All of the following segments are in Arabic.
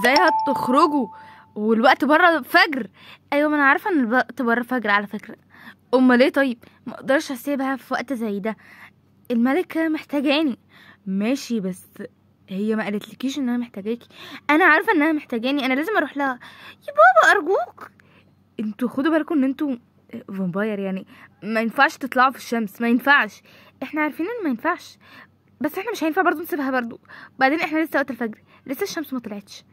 ازاي هتخرجوا والوقت بره فجر ايوه ما انا عارفه ان الوقت بره فجر على فكره امال ايه طيب ما اقدرش اسيبها في وقت زي ده الملكه محتاجاني ماشي بس هي ما قالتلكيش انها محتاجاكي انا عارفه انها محتاجاني انا لازم اروح لها يا بابا ارجوك انتوا خدوا بالكم ان انتوا فامباير يعني ما ينفعش تطلعوا في الشمس ما ينفعش احنا عارفين ان ما ينفعش بس احنا مش هينفع برضو نسيبها برضو بعدين احنا لسه وقت الفجر لسه الشمس ما طلعتش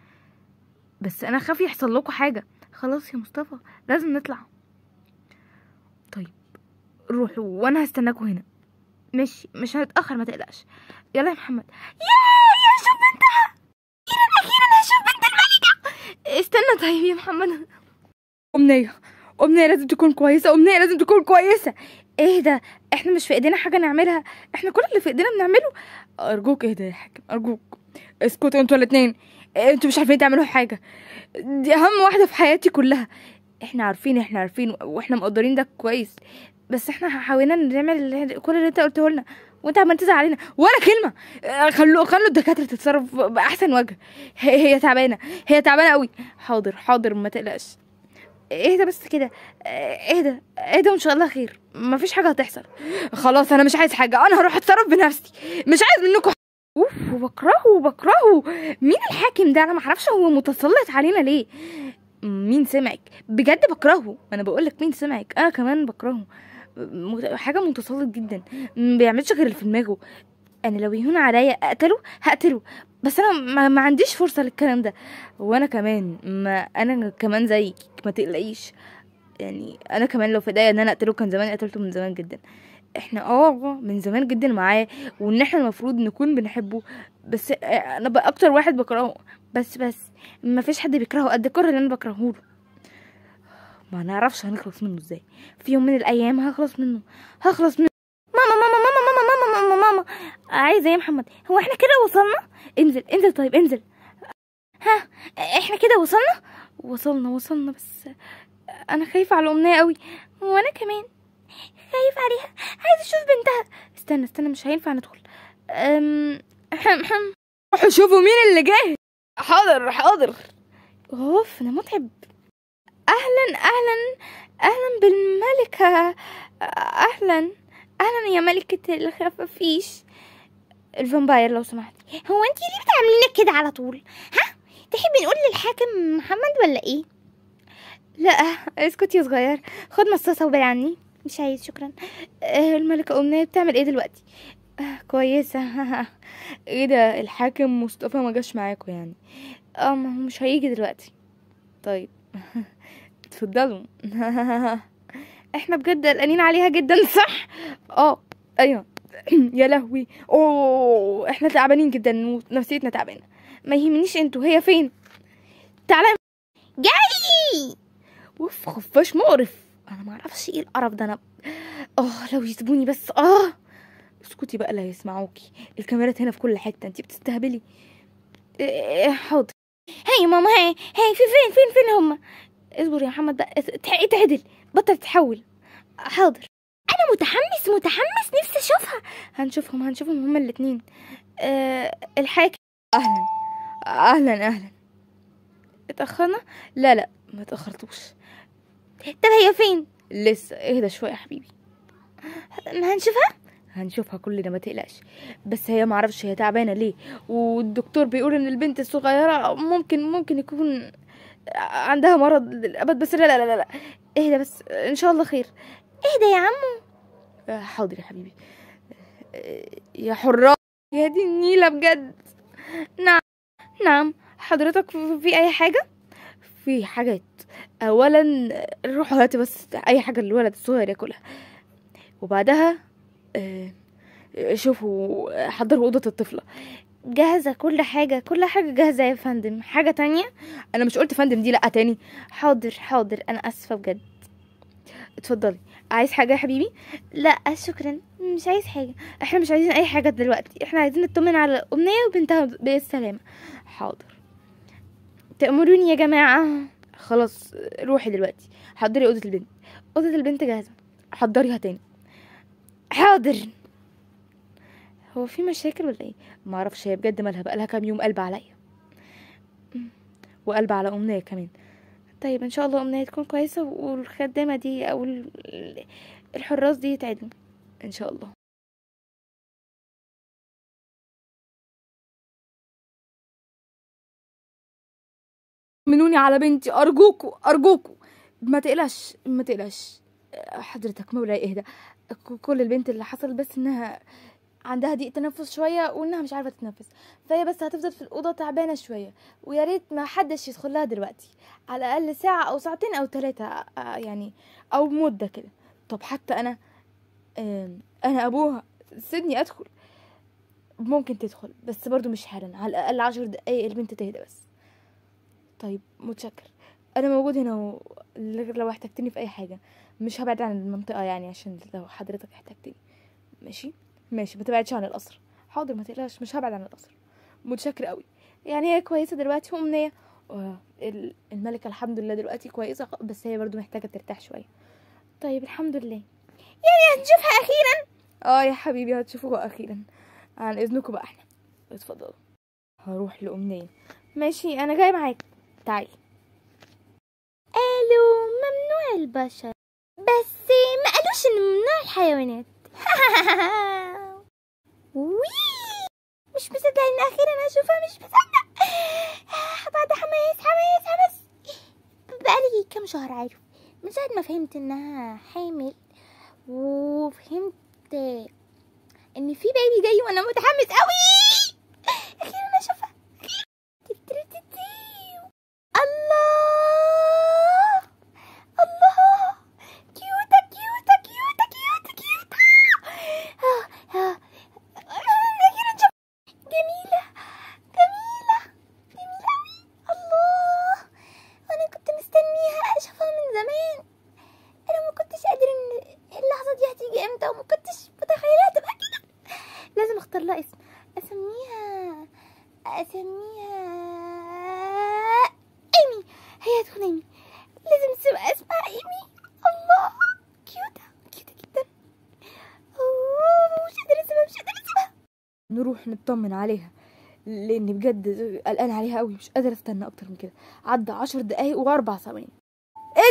بس انا خاف يحصل لكم حاجه خلاص يا مصطفى لازم نطلع طيب روحوا وانا هستناكم هنا ماشي مش هنتاخر ما تقلقش يلا يا محمد يا يا شوف بنتها اخيرا اخيرا هشوف بنت الملكه استنى طيب يا محمد امنيه امنيه لازم تكون كويسه امنيه لازم تكون كويسه ايه ده احنا مش في ايدينا حاجه نعملها احنا كل اللي في ايدينا بنعمله ارجوك اهدى يا حاكم ارجوك اسكتوا انتوا الاتنين إيه، انتوا مش عارفين تعملوا حاجه دي اهم واحده في حياتي كلها احنا عارفين احنا عارفين واحنا مقدرين ده كويس بس احنا حاولنا نعمل كل اللي انت قلته لنا وانت عمال تزعل علينا ولا كلمه آه، خلوا خلوا الدكاتره تتصرف باحسن وجه هي تعبانه هي تعبانه قوي حاضر حاضر ما تقلقش اهدى بس كده آه، اهدى اهدى وان شاء الله خير مفيش حاجه هتحصل خلاص انا مش عايز حاجه انا هروح اتصرف بنفسي مش عايز منكم بكرهه بكرهه مين الحاكم ده انا معرفش هو متسلط علينا ليه مين سمعك بجد بكرهه انا بقولك مين سمعك انا كمان بكرهه حاجه متسلط جدا ما بيعملش غير اللي في دماغه انا لو يهون عليا اقتله هقتله بس انا ما, ما عنديش فرصه للكلام ده وانا كمان ما انا كمان زيك ما تقلقيش يعني انا كمان لو في ايديا ان انا اقتله كان زمان قتلته من زمان جدا احنا اه من زمان جدا معاه وان احنا المفروض نكون بنحبه بس آه، انا بقى اكتر واحد بكرهه بس بس ما فيش حد بيكرهه قد الكره اللي انا بكرهه له ما نعرفش هنخلص منه ازاي في يوم من الايام هخلص منه هخلص منه ماما ماما ماما ماما ماما ماما ماما عايزه يا محمد هو احنا كده وصلنا انزل انزل طيب انزل ها احنا كده وصلنا وصلنا وصلنا بس آه، انا خايفه على الامنيه قوي وانا كمان خايف عليها عايز اشوف بنتها استنى استنى مش هينفع ندخل أم... روحوا شوفوا مين اللي جه حاضر حاضر اوف انا متعب اهلا اهلا اهلا بالملكة اهلا اهلا يا ملكة الخفافيش الفامباير لو سمحت هو انت ليه بتعملينا كده على طول ها تحبي نقول للحاكم محمد ولا ايه لا اسكت يا صغير خد مصاصة وبعد عني مش عايز شكرا آه، الملكة أمنية بتعمل ايه دلوقتي آه، كويسة ايه ده الحاكم مصطفى ما جاش معاكم يعني اه مش هيجي دلوقتي طيب اتفضلوا احنا بجد قلقانين عليها جدا صح اه ايوه يا لهوي اوه احنا تعبانين جدا ونفسيتنا تعبانه ما يهمنيش انتوا هي فين تعالى جاي وف خفاش مقرف انا ما اعرفش ايه القرف ده انا اه لو يسيبوني بس اه اسكتي بقى لا يسمعوكي الكاميرات هنا في كل حته انت بتستهبلي إيه، إيه، حاضر هاي ماما هاي هاي في فين فين فين هما اصبر يا محمد بقى اتعدل بطل تحول حاضر انا متحمس متحمس نفسي اشوفها هنشوفهم هنشوفهم هما الاتنين أه الحاكم اهلا اهلا اهلا اتاخرنا لا لا ما تاخرتوش طب هي فين لسه اهدى شويه يا حبيبي ما هنشوفها هنشوفها كلنا ما تقلقش بس هي معرفش هي تعبانه ليه والدكتور بيقول ان البنت الصغيره ممكن ممكن يكون عندها مرض للابد بس لا لا لا لا اهدى بس ان شاء الله خير اهدى يا عمو آه، حاضر يا حبيبي آه، يا حرام يا دي النيله بجد نعم نعم حضرتك في اي حاجه في حاجات اولا آه، روح هاتي بس اي حاجه الولد الصغير ياكلها وبعدها آه، شوفوا حضروا اوضه الطفله جاهزه كل حاجه كل حاجه جاهزه يا فندم حاجه تانية انا مش قلت فندم دي لا تاني حاضر حاضر انا اسفه بجد اتفضلي عايز حاجه يا حبيبي لا شكرا مش عايز حاجه احنا مش عايزين اي حاجه دلوقتي احنا عايزين نطمن على امنيه وبنتها بالسلامه حاضر تأمروني يا جماعة خلاص روحي دلوقتي حضري أوضة البنت أوضة البنت جاهزة حضريها تاني حاضر هو في مشاكل ولا ايه معرفش هي بجد مالها بقالها كام يوم قلب عليا وقلب على امنيه كمان طيب ان شاء الله امنيه تكون كويسه والخدامه دي او الحراس دي تعدني ان شاء الله منوني على بنتي ارجوكوا ارجوكوا ما تقلقش ما تقلقش حضرتك مولاي اهدى كل البنت اللي حصل بس انها عندها ضيق تنفس شويه وانها مش عارفه تتنفس فهي بس هتفضل في الاوضه تعبانه شويه ويا ريت ما حدش يدخل لها دلوقتي على الاقل ساعه او ساعتين او ثلاثه آه، يعني او مده كده طب حتى انا انا ابوها سيبني ادخل ممكن تدخل بس برضو مش حالا على الاقل عشر دقايق البنت تهدى بس طيب متشكر انا موجود هنا لو احتجتني في اي حاجه مش هبعد عن المنطقه يعني عشان لو حضرتك احتجتني ماشي ماشي ما تبعدش عن القصر حاضر ما تقلقش مش هبعد عن القصر متشكر قوي يعني هي كويسه دلوقتي وامنيه الملكه الحمد لله دلوقتي كويسه بس هي برضو محتاجه ترتاح شويه طيب الحمد لله يعني هنشوفها اخيرا اه يا حبيبي هتشوفوها اخيرا عن اذنكم بقى احنا اتفضلوا هروح لامنيه ماشي انا جاي معاك بتاعي قالوا ممنوع البشر بس ما قالوش ان ممنوع الحيوانات وي مش مصدق ان اخيرا اشوفها مش مصدق بعد حماس حماس حماس بقالي كام شهر عارف من ساعة ما فهمت انها حامل وفهمت ان في بيبي جاي وانا متحمس قوي هيا تونامي لازم تسمع اسمها ايمي الله كيوتة كيوتة جدا مش قادرة اسيبها مش قادرة اسيبها نروح نطمن عليها لاني بجد قلقان عليها قوي مش قادرة استنى اكتر من كده عدى عشر دقايق واربع ثواني ايه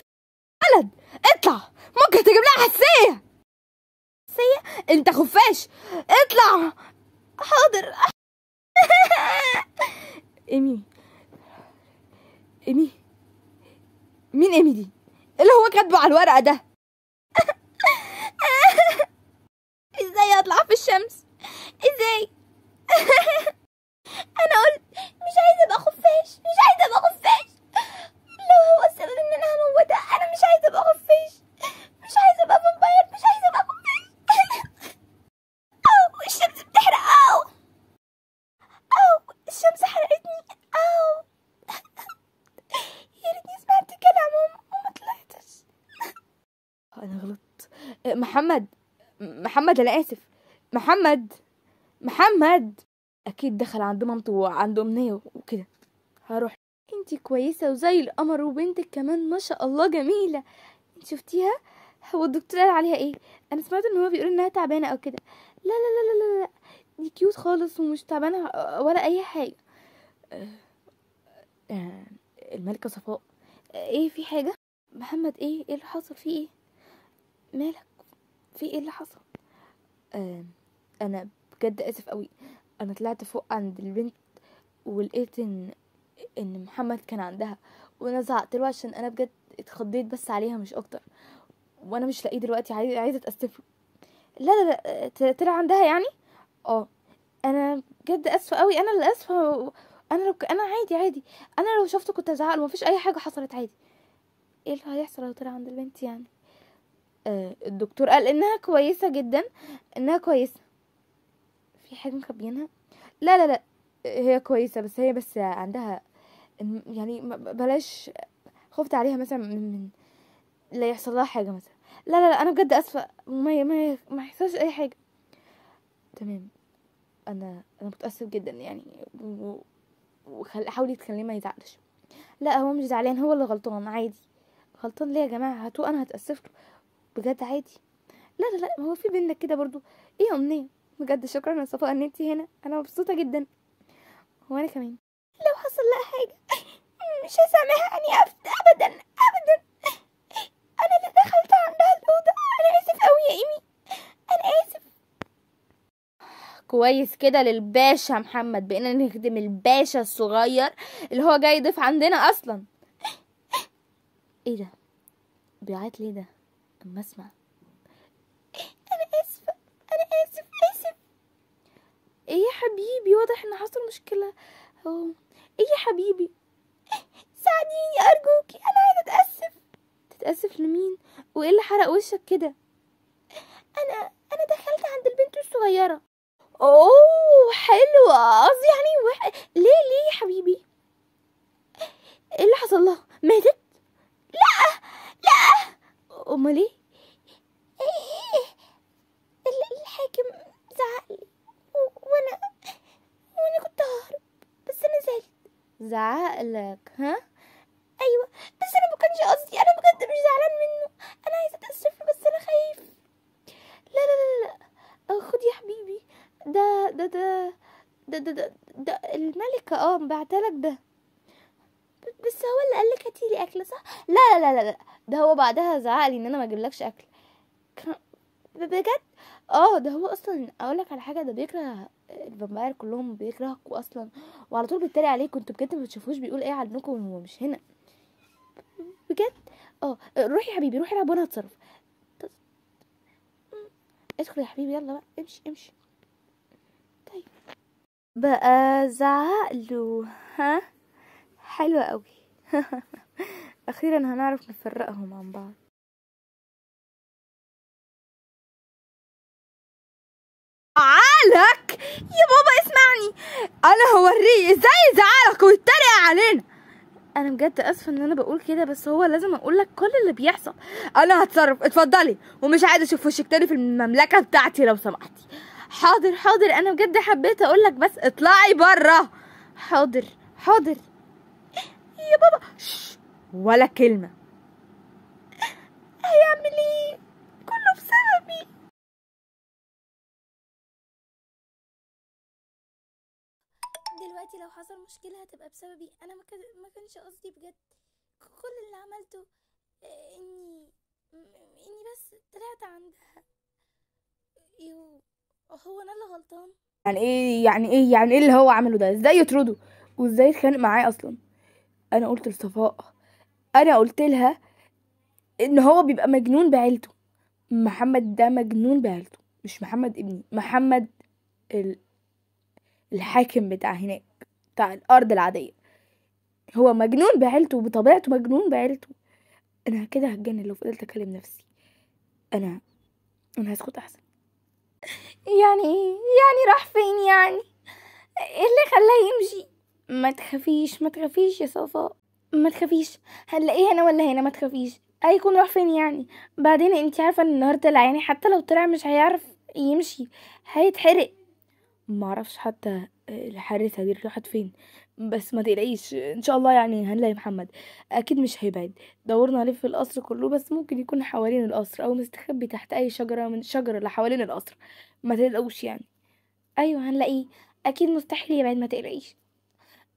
اطلع ممكن تجيب لها حساسية حساسية انت خفاش اطلع حاضر ايمي ايمي مين ايميلي اللي هو كاتبه على الورقه ده ازاي اطلع في الشمس ازاي انا قلت مش عايزه ابقى خفاش مش عايزه ابقى خفاش اللي هو السبب ان انا هموتها انا مش عايزه ابقى خفاش مش عايزه ابقى فامباير مش عايزه ابقى محمد محمد انا اسف محمد محمد اكيد دخل عند مامته وعنده امنيه وكده هروح انت كويسه وزي القمر وبنتك كمان ما شاء الله جميله انت شفتيها هو الدكتور قال عليها ايه انا سمعت ان هو بيقول انها تعبانه او كده لا لا لا لا لا, لا. دي كيوت خالص ومش تعبانه ولا اي حاجه آه، آه، الملكه صفاء آه، ايه في حاجه محمد ايه ايه اللي حصل فيه ايه مالك في ايه اللي حصل آه انا بجد اسف قوي انا طلعت فوق عند البنت ولقيت ان ان محمد كان عندها وانا زعقت له عشان انا بجد اتخضيت بس عليها مش اكتر وانا مش لاقيه دلوقتي عايزه اتاسف له لا لا لا طلع عندها يعني اه انا بجد اسفه قوي انا اللي اسفه انا لو ك... انا عادي عادي انا لو شفته كنت ازعق له مفيش اي حاجه حصلت عادي ايه اللي هيحصل لو طلع عند البنت يعني آه، الدكتور قال انها كويسه جدا انها كويسه في حاجه مخبيينها لا لا لا هي كويسه بس هي بس عندها يعني بلاش خفت عليها مثلا من من لا يحصل لها حاجه مثلا لا لا لا انا بجد اسفه ما ما ما يحصلش اي حاجه تمام انا انا متاسف جدا يعني وحاولي يتكلمي ما يزعلش لا هو مش زعلان هو اللي غلطان عادي غلطان ليه يا جماعه هاتوه انا هتاسف له بجد عادي لا لا لا هو في بينك كده برضو ايه يا امنيه بجد شكرا يا صفاء ان انت هنا انا مبسوطه جدا وانا كمان لو حصل لها حاجه مش هسامحها اني ابدا ابدا انا اللي دخلت عندها الاوضه انا اسف قوي يا ايمي انا اسف كويس كده للباشا محمد بقينا نخدم الباشا الصغير اللي هو جاي يضيف عندنا اصلا ايه ده بيعيط ليه ده أما اسمع أنا آسفة أنا آسف آسف إيه يا حبيبي واضح إن حصل مشكلة أوه. إيه يا حبيبي ساعديني أرجوكي أنا عايزة أتأسف تتأسف لمين وإيه اللي حرق وشك كده أنا أنا دخلت عند البنت الصغيرة أوه حلوة قصدي يعني وح... ليه ليه يا حبيبي إيه اللي حصل لها ماتت امال إيه،, إيه،, ايه الحاكم زعقلي وانا وانا كنت ههرب بس انا زعلت زعقلك ها ايوه بس انا مكنش قصدي انا بجد مش زعلان منه انا عايزه اتاسف بس انا خايف لا لا لا لا خد يا حبيبي ده ده ده ده ده, ده, ده الملكه اه بعتلك ده بس هو اللي قالك هاتيلي اكل صح لا لا لا لا, لا. ده هو بعدها زعق لي ان انا ما اجيبلكش اكل بجد اه ده هو اصلا اقول لك على حاجه ده بيكره الفامباير كلهم بيكرهكوا اصلا وعلى طول بيتريق عليكوا انتوا بجد ما بتشوفوش بيقول ايه عنكم وهو مش هنا بجد اه روحي يا حبيبي روحي العب وانا هتصرف ادخل يا حبيبي يلا بقى امشي امشي طيب بقى زعقله ها حلوه قوي أخيرا هنعرف نفرقهم عن بعض زعلك يا بابا اسمعني انا هوريه ازاي يزعلك ويتريق علينا انا بجد اسفه ان انا بقول كده بس هو لازم اقول لك كل اللي بيحصل انا هتصرف اتفضلي ومش عايزه اشوف وشك تاني في المملكه بتاعتي لو سمحتي حاضر حاضر انا بجد حبيت اقول لك بس اطلعي بره حاضر حاضر يا بابا شش ولا كلمة هيعمل ايه كله بسببي دلوقتي لو حصل مشكلة هتبقى بسببي انا ما كانش قصدي بجد كل اللي عملته آه، اني اني بس طلعت عندها يو هو انا اللي غلطان يعني ايه يعني ايه يعني ايه اللي هو عمله ده ازاي يطرده وازاي يتخانق معايا اصلا انا قلت لصفاء انا قلت لها ان هو بيبقى مجنون بعيلته محمد ده مجنون بعيلته مش محمد ابني محمد ال... الحاكم بتاع هناك بتاع الارض العاديه هو مجنون بعيلته بطبيعته مجنون بعيلته انا كده هتجنن لو فضلت اكلم نفسي انا انا هسكت احسن يعني يعني راح فين يعني ايه اللي خلاه يمشي ما تخافيش ما تخافيش يا صفاء ما تخافيش هنلاقيه هنا ولا هنا ما تخافيش هيكون راح فين يعني بعدين انت عارفه ان النهارده العيني حتى لو طلع مش هيعرف يمشي هيتحرق معرفش حتى آه، الحارس هدير راحت فين بس ما تقلقيش ان شاء الله يعني هنلاقي محمد اكيد مش هيبعد دورنا عليه في القصر كله بس ممكن يكون حوالين القصر او مستخبي تحت اي شجره من الشجره اللي حوالين القصر ما تقلقوش يعني ايوه هنلاقيه اكيد مستحيل يبعد ما تقلقيش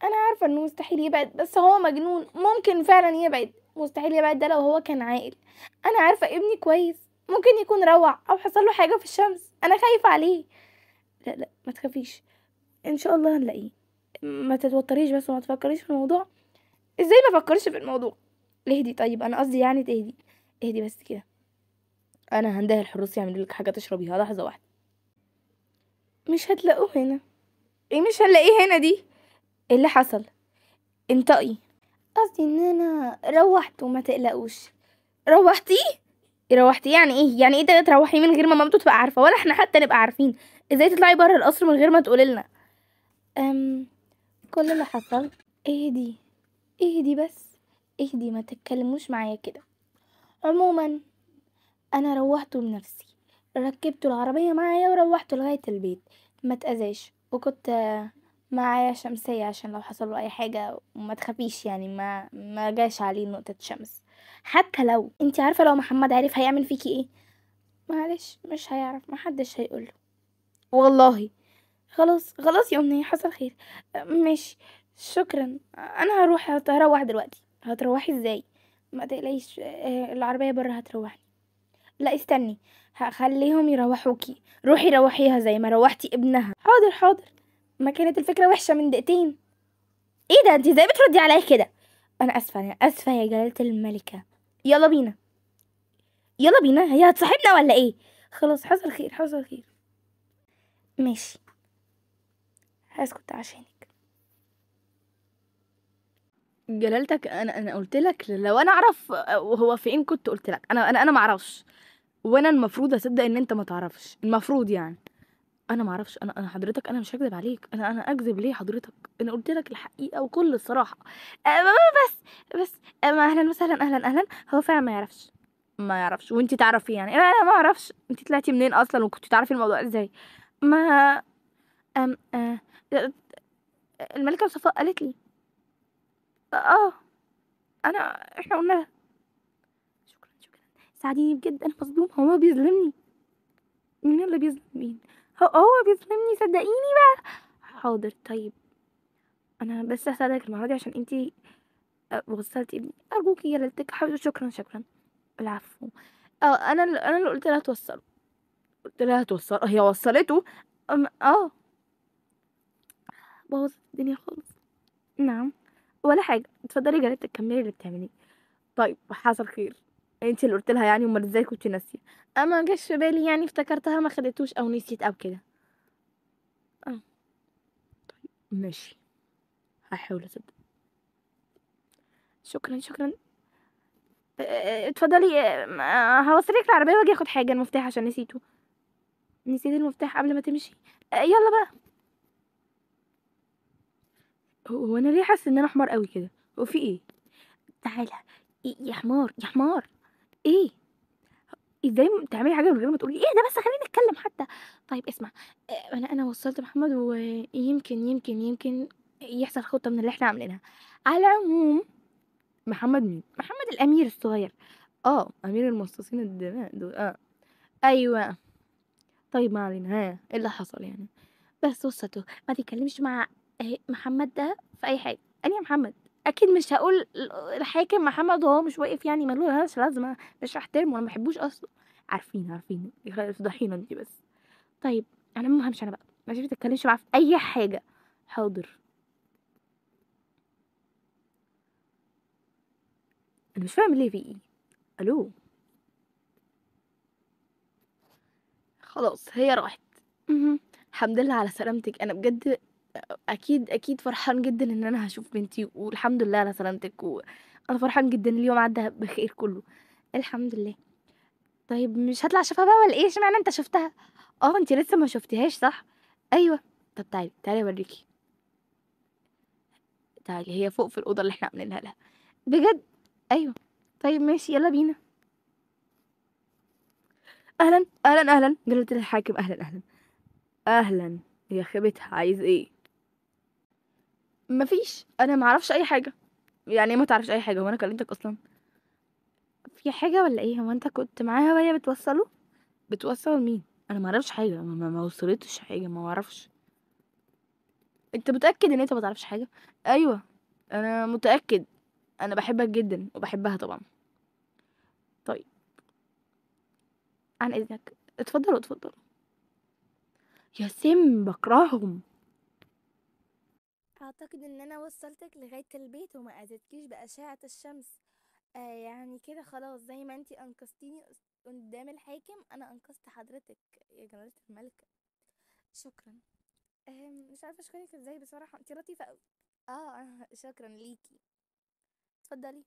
انا عارفه انه مستحيل يبعد بس هو مجنون ممكن فعلا يبعد مستحيل يبعد ده لو هو كان عاقل انا عارفه ابني كويس ممكن يكون روع او حصل له حاجه في الشمس انا خايفه عليه لا لا ما تخافيش ان شاء الله هنلاقيه ما تتوتريش بس وما تفكريش في الموضوع ازاي ما فكرش في الموضوع اهدي طيب انا قصدي يعني تهدي اهدي بس كده انا هنده الحراس يعملوا لك حاجه تشربيها لحظه واحده مش هتلاقوه هنا ايه مش هنلاقيه هنا دي ايه اللي حصل انطقي قصدي ان انا روحت وما تقلقوش روحتي روحتي يعني ايه يعني ايه ده تروحي من غير ما مامته تبقى عارفه ولا احنا حتى نبقى عارفين ازاي تطلعي بره القصر من غير ما تقولي لنا أم كل اللي حصل اهدي اهدي بس اهدي ما تتكلموش معايا كده عموما انا روحت بنفسي ركبت العربيه معايا وروحت لغايه البيت ما تأذاش وكنت معايا شمسية عشان لو حصل له اي حاجة وما تخافيش يعني ما ما جاش عليه نقطة شمس حتى لو انت عارفة لو محمد عارف هيعمل فيكي ايه معلش مش هيعرف محدش هيقوله والله خلاص خلاص يا امنية حصل خير ماشي شكرا انا هروح هروح دلوقتي هتروحي ازاي ما تقلقيش آه، العربية بره هتروحني لا استني هخليهم يروحوكي روحي روحيها زي ما روحتي ابنها حاضر حاضر ما كانت الفكرة وحشة من دقيقتين ايه ده انت ازاي بتردي عليا كده انا اسفة انا اسفة يا جلالة الملكة يلا بينا يلا بينا هي هتصاحبنا ولا ايه خلاص حصل خير حصل خير ماشي هسكت عشانك جلالتك انا انا قلت لك لو انا اعرف هو فين إيه كنت قلت لك انا انا انا ما اعرفش وانا المفروض اصدق ان انت ما تعرفش المفروض يعني أنا ما اعرفش أنا أنا حضرتك أنا مش هكذب عليك أنا أنا أكذب ليه حضرتك أنا قلت لك الحقيقة وكل الصراحة أه بس بس أما أه، أهلا وسهلا أهلا أهلا هو فعلا ما يعرفش ما يعرفش وانت تعرفي يعني لا لا ما اعرفش انت طلعتي منين اصلا وكنت تعرفي الموضوع ازاي ما أم أه الملكة صفاء قالت لي اه انا احنا قلنا شكرا شكرا ساعديني بجد انا مصدومه هو ما بيظلمني مين اللي بيظلم مين هو بيظلمني صدقيني بقى حاضر طيب انا بس هساعدك المره دي عشان انتي وصلتي آه، ابني ارجوكي يا ليلتك حاضر شكرا شكرا العفو اه انا اللي انا اللي قلت لها توصل قلت لها توصل هي وصلته اه بوظت الدنيا خالص نعم ولا حاجه اتفضلي يا ليلتك كملي اللي بتعمليه طيب حصل خير انت اللي قلت لها يعني امال ازاي كنت ناسيه اما جاش في بالي يعني افتكرتها ما خدتوش او نسيت او كده اه طيب، ماشي هحاول اصدق شكرا شكرا آه، آه، آه، اتفضلي هوصلك العربية واجي اخد حاجة المفتاح عشان نسيته نسيت المفتاح قبل ما تمشي يلا بقى هو انا ليه حاسه ان انا حمار قوي كده وفي ايه تعالى إيه، يا حمار يا حمار إيه ازاي تعملي حاجه من غير ما تقولي ايه ده بس خليني اتكلم حتى طيب اسمع آه، انا انا وصلت محمد ويمكن يمكن يمكن يحصل خطه من اللي احنا عاملينها على العموم محمد مين محمد الامير الصغير اه امير المصاصين الدماء دول اه ايوه طيب ما علينا ها ايه اللي حصل يعني بس وصلته ما تتكلمش مع آه، محمد ده في اي حاجه انا يا محمد اكيد مش هقول الحاكم محمد وهو مش واقف يعني ملوش لازمه مش هحترمه انا ما بحبوش اصلا عارفين عارفين افضحينا انت بس طيب انا ما همشي انا بقى ما تتكلمش معاه في اي حاجه حاضر انا مش فاهم ليه في ايه الو خلاص هي راحت الحمد لله على سلامتك انا بجد اكيد اكيد فرحان جدا ان انا هشوف بنتي والحمد لله على سلامتك وانا فرحان جدا اليوم عدى بخير كله الحمد لله طيب مش هطلع اشوفها بقى ولا ايه معنى انت شفتها اه انت لسه ما شفتيهاش صح ايوه طب تعالي تعالي اوريكي تعالي هي فوق في الاوضه اللي احنا عاملينها لها بجد ايوه طيب ماشي يلا بينا اهلا اهلا اهلا جلاله الحاكم اهلا اهلا اهلا يا خيبتها عايز ايه مفيش انا ما اعرفش اي حاجه يعني ايه ما تعرفش اي حاجه هو انا كلمتك اصلا في حاجه ولا ايه هو انت كنت معاها وهي بتوصله بتوصل مين انا ما اعرفش حاجه ما, ما وصلتش حاجه ما اعرفش انت متاكد ان انت ما تعرفش حاجه ايوه انا متاكد انا بحبك جدا وبحبها طبعا طيب عن اذنك اتفضلوا اتفضلوا يا سم بكرههم اعتقد ان انا وصلتك لغاية البيت وما اذيتكيش باشعة الشمس آه يعني كده خلاص زي ما انتي انقذتيني قدام الحاكم انا انقذت حضرتك يا جلالة الملكة شكرا آه مش عارفة اشكرك ازاي بصراحة انتي لطيفة اوي اه شكرا ليكي اتفضلي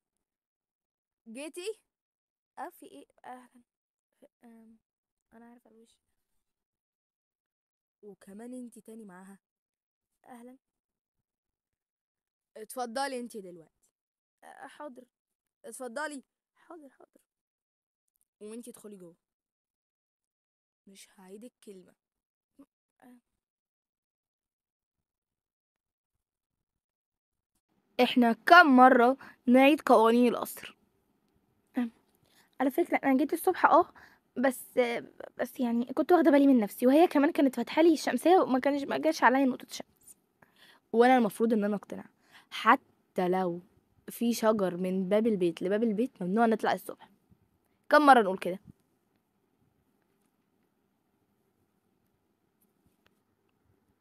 جيتي اه في ايه اهلا آه انا عارفة الوش وكمان انتي تاني معاها اهلا اتفضلي انت دلوقتي حاضر اتفضلي حاضر حاضر وانت ادخلي جوه مش هعيد الكلمة احنا كم مرة نعيد قوانين القصر على فكرة انا جيت الصبح اه بس بس يعني كنت واخدة بالي من نفسي وهي كمان كانت فاتحة لي الشمسية وما كانش ما جاش عليا نقطة شمس وانا المفروض ان انا اقتنع حتى لو في شجر من باب البيت لباب البيت ممنوع نطلع الصبح كم مرة نقول كده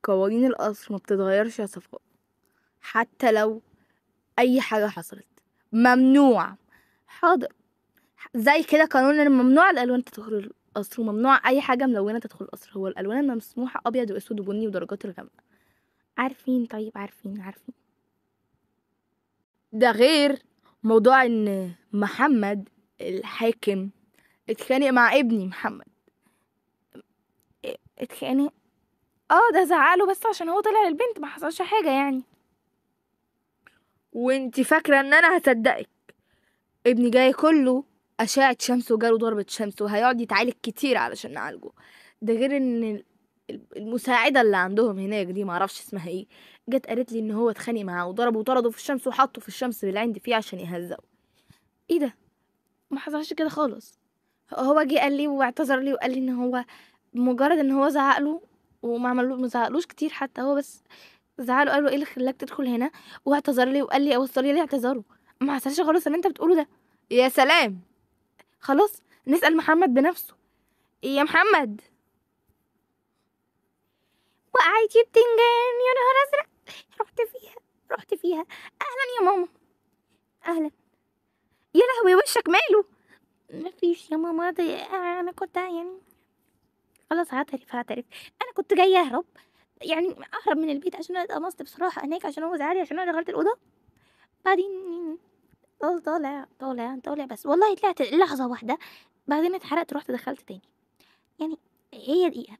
قوانين القصر ما بتتغيرش يا صفاء حتى لو اي حاجة حصلت ممنوع حاضر زي كده قانون ممنوع الالوان تدخل القصر وممنوع اي حاجه ملونه تدخل القصر هو الالوان المسموحه ابيض واسود وبني ودرجات الغامقه عارفين طيب عارفين عارفين ده غير موضوع ان محمد الحاكم اتخانق مع ابني محمد اتخانق اه ده زعله بس عشان هو طلع للبنت ما حصلش حاجة يعني وانت فاكرة ان انا هصدقك ابني جاي كله أشعة شمس وجاله ضربة شمس وهيقعد يتعالج كتير علشان نعالجه ده غير ان المساعده اللي عندهم هناك دي معرفش اسمها ايه جت قالت لي ان هو اتخانق معاه وضربه وطرده في الشمس وحطه في الشمس بالعند فيه عشان يهزقه ايه ده ما حصلش كده خالص هو جه قال لي واعتذر لي وقال لي ان هو مجرد ان هو زعقله وما عملوش كتير حتى هو بس زعله قال له ايه اللي خلاك تدخل هنا واعتذر لي وقال لي اوصل لي اعتذاره ما حصلش خالص اللي انت بتقوله ده يا سلام خلاص نسال محمد بنفسه يا محمد وقعت بتنجان يا نهار ازرق رحت فيها رحت فيها اهلا يا ماما اهلا يا لهوي وشك ماله مفيش يا ماما ده انا كنت يعني خلاص هعترف هعترف انا كنت جايه اهرب يعني اهرب من البيت عشان انا اتقمصت بصراحه هناك عشان هو زعلي عشان انا دخلت الاوضه بعدين طالع طالع طالع بس والله طلعت لحظه واحده بعدين اتحرقت رحت دخلت تاني يعني هي دقيقه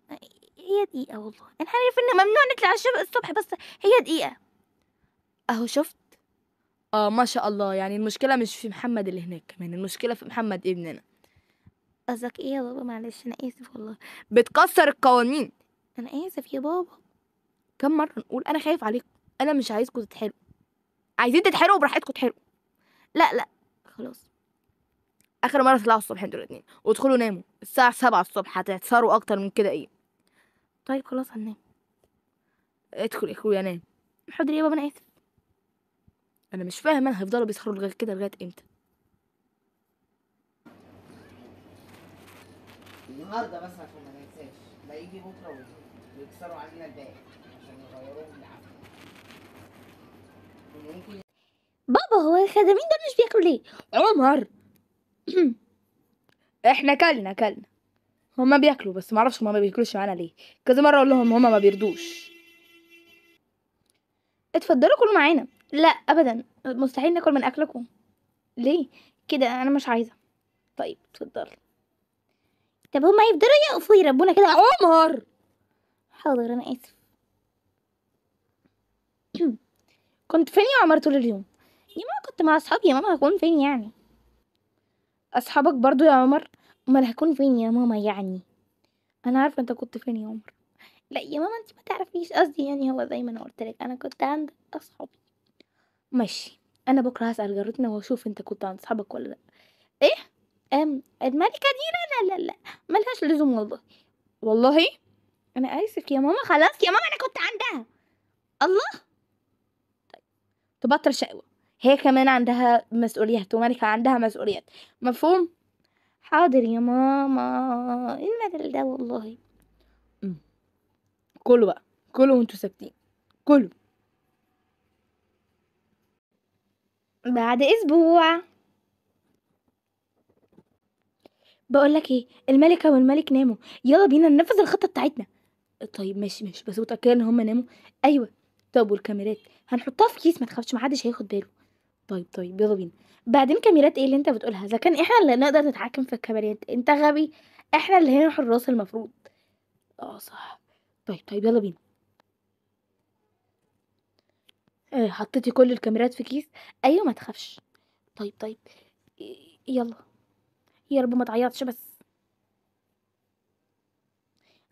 هي دقيقة والله يعني أنا عارف إن ممنوع نطلع الصبح بس هي دقيقة أهو شفت اه ما شاء الله يعني المشكلة مش في محمد اللي هناك كمان المشكلة في محمد ابننا قصدك ايه يا بابا معلش انا اسف والله بتكسر القوانين انا اسف يا بابا كم مرة نقول انا خايف عليكم انا مش عايزكم تتحرقوا عايزين تتحرقوا براحتكم تحرقوا لا لا خلاص اخر مرة طلعوا الصبح انتوا الاتنين وادخلوا ناموا الساعة سبعة الصبح هتعصروا اكتر من كده ايه طيب خلاص هننام ادخل ادخل يا نام حضر يا بابا انا اسف انا مش فاهم انا هيفضلوا بيسخروا لغايه كده لغايه امتى النهارده بس عشان ما ننساش لا يجي بكره ويكسروا علينا الباقي عشان يغيروهم بالعافيه بابا هو الخدمين دول مش بياكلوا ليه؟ عمر احنا كلنا كلنا هما بياكلوا بس معرفش هما ما بياكلوش معانا ليه كذا مره اقول لهم هما ما بيردوش اتفضلوا كلوا معانا لا ابدا مستحيل ناكل من اكلكم ليه كده انا مش عايزه طيب اتفضل طب هما يفضلوا يقفوا يربونا كده عمر حاضر انا اسف كنت فين يا عمر طول اليوم يا ماما كنت مع اصحابي يا ماما هكون فين يعني اصحابك برضو يا عمر أمال هكون فين يا ماما يعني أنا عارفة أنت كنت فين يا عمر لا يا ماما أنت ما تعرفيش قصدي يعني هو زي ما أنا قلت لك أنا كنت عند أصحابي ماشي أنا بكرة هسأل جارتنا وأشوف أنت كنت عند أصحابك ولا لأ إيه أم الملكة دي لا لا لا ملهاش لزوم والله والله أنا آسف يا ماما خلاص يا ماما أنا كنت عندها الله طيب تبطل شقوه هي كمان عندها مسؤوليات وملكة عندها مسؤوليات مفهوم حاضر يا ماما ايه الملل ده والله كله بقى كله وانتوا ساكتين كله بعد اسبوع بقولك ايه الملكه والملك ناموا يلا بينا ننفذ الخطه بتاعتنا طيب ماشي ماشي بس متاكده ان هم ناموا ايوه طب والكاميرات هنحطها في كيس ما تخافش محدش هياخد باله طيب طيب يلا بينا بعدين كاميرات ايه اللي انت بتقولها اذا كان احنا اللي نقدر نتحكم في الكاميرات انت غبي احنا اللي هنا حراس المفروض اه صح طيب طيب يلا بينا اه حطيتي كل الكاميرات في كيس ايوه ما تخافش طيب طيب يلا يا رب ما تعيطش بس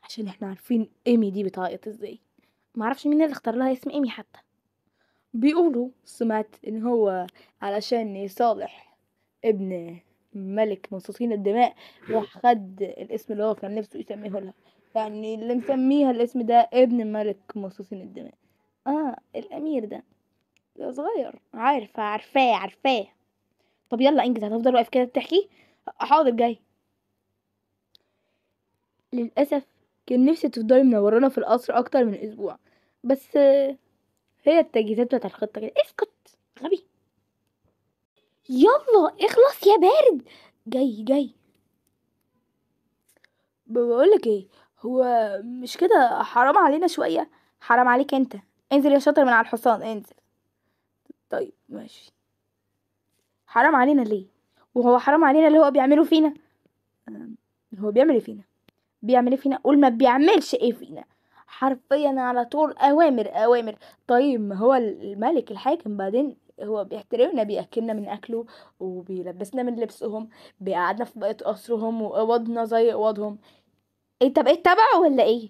عشان احنا عارفين ايمي دي بتعيط ازاي معرفش مين اللي اختار لها اسم ايمي حتى بيقولوا سمعت إن هو علشان يصالح ابن ملك مصاصين الدماء راح خد الاسم اللي هو كان نفسه يسميه لها يعني اللي مسميها الاسم ده ابن ملك مصاصين الدماء اه الامير ده ده صغير عارفة عارفاه عارفاه طب يلا انجز هتفضل واقف كده بتحكي حاضر جاي للأسف كان نفسي تفضلي منورانا في القصر أكتر من أسبوع بس هي التجهيزات بتاعت الخطة كده اسكت غبي يلا اخلص يا بارد جاي جاي بقولك ايه هو مش كده حرام علينا شوية حرام عليك انت انزل يا شاطر من على الحصان انزل طيب ماشي حرام علينا ليه وهو حرام علينا اللي هو بيعمله فينا هو بيعمل ايه فينا بيعمل ايه فينا قول ما بيعملش ايه فينا حرفيا على طول اوامر اوامر طيب ما هو الملك الحاكم بعدين هو بيحترمنا بياكلنا من اكله وبيلبسنا من لبسهم بيقعدنا في بقيه قصرهم واوضنا زي اوضهم انت إيه، بقيت إيه، تبعه ولا ايه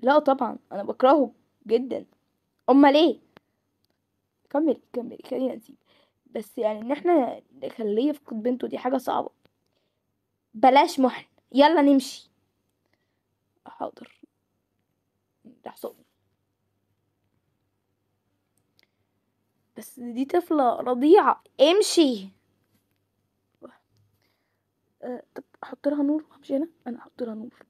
لا طبعا انا بكرهه جدا امال ايه كملي كملي خلينا نسيب بس يعني ان احنا نخليه يفقد بنته دي حاجه صعبه بلاش محن يلا نمشي حاضر يحصل بس دي طفلة رضيعة امشي أه طب احط لها نور وامشي هنا انا احط لها نور